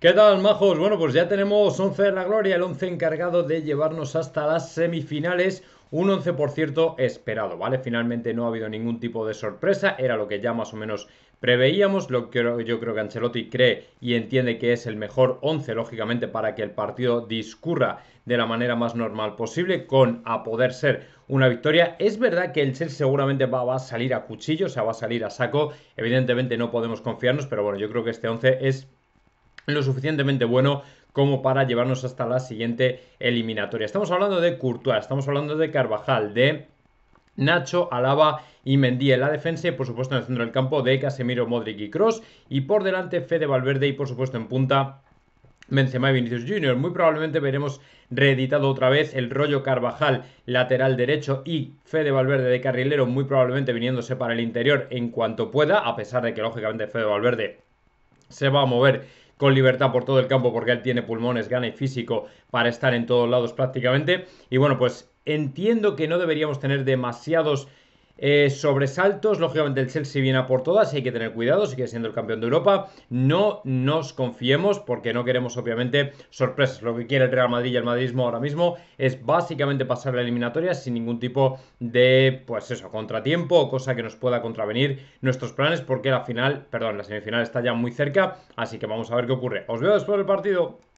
¿Qué tal, majos? Bueno, pues ya tenemos 11 de la gloria, el 11 encargado de llevarnos hasta las semifinales. Un 11, por cierto, esperado, ¿vale? Finalmente no ha habido ningún tipo de sorpresa, era lo que ya más o menos preveíamos, lo que yo creo que Ancelotti cree y entiende que es el mejor 11, lógicamente, para que el partido discurra de la manera más normal posible, con a poder ser una victoria. Es verdad que el Chelsea seguramente va, va, a salir a cuchillo, o sea, va a salir a saco. Evidentemente no podemos confiarnos, pero bueno, yo creo que este 11 es lo suficientemente bueno como para llevarnos hasta la siguiente eliminatoria. Estamos hablando de Courtois, estamos hablando de Carvajal, de Nacho, Alaba y Mendy en la defensa y por supuesto en el centro del campo de Casemiro, Modric y Cross y por delante Fede Valverde y por supuesto en punta Benzema y Vinicius Jr. Muy probablemente veremos reeditado otra vez el rollo Carvajal lateral derecho y Fede Valverde de carrilero, muy probablemente viniéndose para el interior en cuanto pueda, a pesar de que lógicamente Fede Valverde se va a mover con libertad por todo el campo porque él tiene pulmones, gana y físico para estar en todos lados prácticamente. Y bueno, pues entiendo que no deberíamos tener demasiados eh, sobresaltos, lógicamente el Chelsea viene a por todas, y hay que tener cuidado, sigue siendo el campeón de Europa. No nos confiemos porque no queremos, obviamente, sorpresas. Lo que quiere el Real Madrid y el madridismo ahora mismo es básicamente pasar la eliminatoria sin ningún tipo de, pues eso, contratiempo o cosa que nos pueda contravenir nuestros planes porque la final, perdón, la semifinal está ya muy cerca, así que vamos a ver qué ocurre. Os veo después del partido.